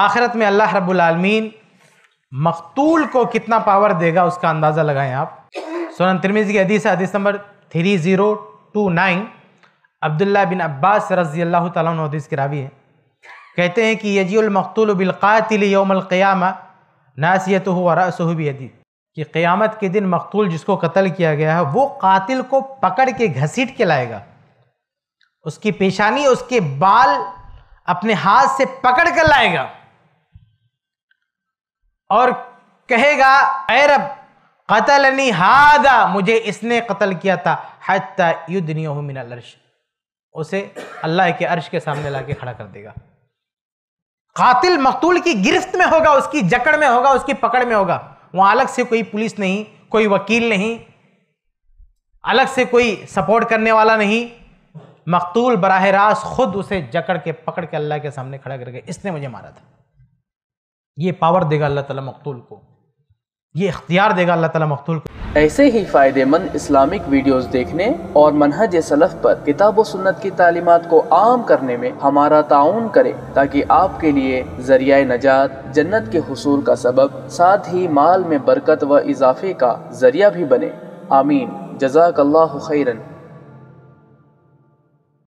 आखिरत में अल्लाह रब्बुलमीन मकतूल को कितना पावर देगा उसका अंदाज़ा लगाएं आप सोन तिरमिज़ी की हदीस हदीस नंबर थ्री ज़ीरो टू नाइन अब्दुल्ला बिन अब्बास रजी अल्लाह तदीस के रावी है कहते हैं कि यजीमकतूल बिलकातिल योमक़याम नासियत वरसहबी कि क़यामत के दिन मकतूल जिसको कत्ल किया गया है वो कातिल को पकड़ के घसीट के लाएगा उसकी पेशानी उसके बाल अपने हाथ से पकड़ कर लाएगा और कहेगा अरब कतल हादा मुझे इसने कत्ल किया था हत्या युद्धनियो मिनल अर्श उसे अल्लाह के अर्श के सामने ला के खड़ा कर देगा कातिल मकतूल की गिरफ्त में होगा उसकी जकड़ में होगा उसकी पकड़ में होगा वहां अलग से कोई पुलिस नहीं कोई वकील नहीं अलग से कोई सपोर्ट करने वाला नहीं मकतूल बरह रास्त खुद उसे जकड़ के पकड़ के अल्लाह के सामने खड़ा करके इसने मुझे मारा था ये पावर देगा अल्लाह ताला मकतूल को ये इख्तियार देगा अल्लाह ताला मकतूल को ऐसे ही फ़ायदेमंद इस्लामिक वीडियोस देखने और मनहज सलफ़ पर किताब व सुन्नत की तालीमत को आम करने में हमारा ताउन करें ताकि आपके लिए जरिया नजात जन्नत के हसूल का सबब साथ ही माल में बरकत व इजाफे का जरिया भी बने आमीन जजाकल्ला खैरन